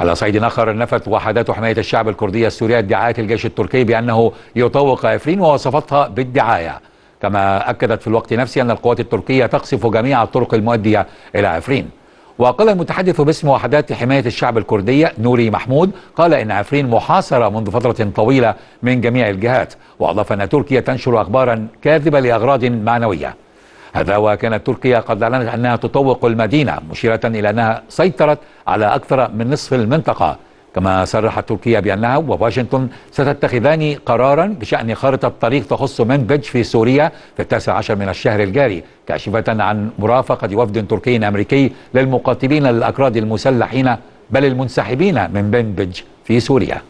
على صعيد آخر نفت وحدات حماية الشعب الكردية السورية ادعاءات الجيش التركي بأنه يطوق آفرين ووصفتها بالدعاية كما أكدت في الوقت نفسه أن القوات التركية تقصف جميع الطرق المؤدية إلى عفرين وقال المتحدث باسم وحدات حماية الشعب الكردية نوري محمود قال إن عفرين محاصرة منذ فترة طويلة من جميع الجهات وأضاف أن تركيا تنشر أخبارا كاذبة لأغراض معنوية هذا وكانت تركيا قد أعلنت أنها تطوق المدينة مشيرة إلى أنها سيطرت على أكثر من نصف المنطقة كما صرحت تركيا بأنها وواشنطن ستتخذان قرارا بشأن خارطة طريق تخص منبج في سوريا في التاسع عشر من الشهر الجاري كاشفة عن مرافقة وفد تركي أمريكي للمقاتلين للأكراد المسلحين بل المنسحبين من منبج في سوريا